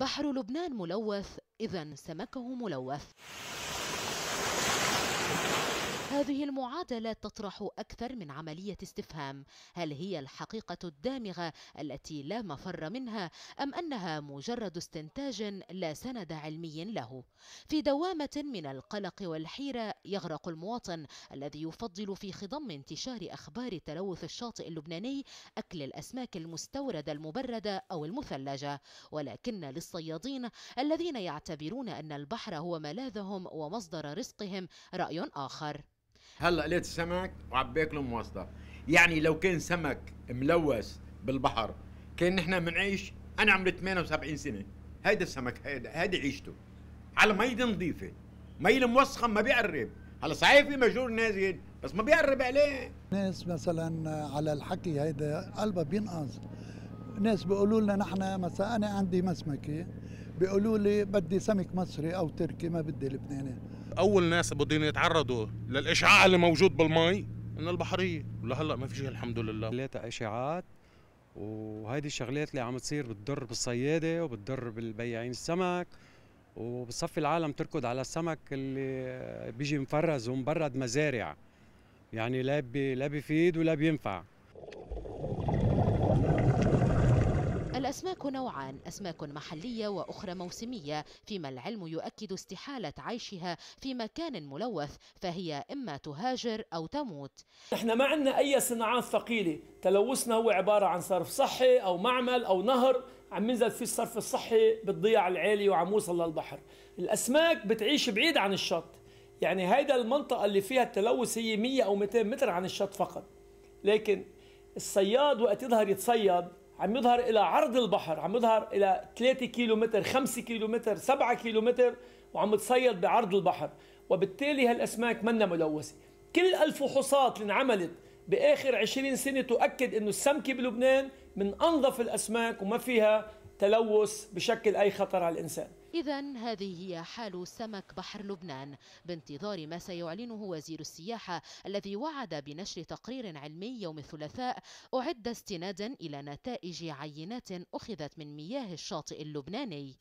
بحر لبنان ملوث إذا سمكه ملوث هذه المعادلة تطرح أكثر من عملية استفهام هل هي الحقيقة الدامغة التي لا مفر منها أم أنها مجرد استنتاج لا سند علمي له في دوامة من القلق والحيرة يغرق المواطن الذي يفضل في خضم انتشار أخبار تلوث الشاطئ اللبناني أكل الأسماك المستوردة المبردة أو المثلجة ولكن للصيادين الذين يعتبرون أن البحر هو ملاذهم ومصدر رزقهم رأي آخر هلا لقيت السمك وعم باكله مواسطه يعني لو كان سمك ملوث بالبحر كان نحن بنعيش انا عمري 78 سنه هيدا السمك هيدا هيدي عيشته على مي نظيفه مي الموسخه ما بيقرب هلا صحيح في مجرور نازل بس ما بيقرب عليه ناس مثلا على الحكي هيدا قلبها بينقص ناس بيقولوا لنا نحن مثلا انا عندي مسمكه بيقولوا لي بدي سمك مصري او تركي ما بدي لبناني اول ناس بدهم يتعرضوا للاشعاع اللي موجود بالمي من البحريه ولهلا ما في شيء الحمد لله ثلاثه اشعاعات وهيدي الشغلات اللي عم تصير بتضر بالصياده وبتضر بالبياعين السمك وبصفي العالم تركض على السمك اللي بيجي مفرز ومبرد مزارع يعني لا بي لا بيفيد ولا بينفع الأسماك نوعان أسماك محلية وأخرى موسمية فيما العلم يؤكد استحالة عيشها في مكان ملوث فهي إما تهاجر أو تموت نحن ما عندنا أي صناعات ثقيلة تلوثنا هو عبارة عن صرف صحي أو معمل أو نهر عم ينزل فيه الصرف الصحي بالضياع العالي وعم يوصل للبحر الأسماك بتعيش بعيد عن الشط يعني هيدا المنطقة اللي فيها التلوث هي 100 أو 200 متر عن الشط فقط لكن الصياد وقت يظهر يتصيد عم يظهر الى عرض البحر عم يظهر الى 3 كيلومتر 5 كيلومتر 7 كيلومتر وعم تصيد بعرض البحر وبالتالي هالاسماك منا ملوثه كل الفحوصات اللي انعملت باخر 20 سنه تؤكد انه السمكه بلبنان من انظف الاسماك وما فيها تلوث بشكل أي خطر على الإنسان إذا هذه هي حال سمك بحر لبنان بانتظار ما سيعلنه وزير السياحة الذي وعد بنشر تقرير علمي يوم الثلاثاء أعد استنادا إلى نتائج عينات أخذت من مياه الشاطئ اللبناني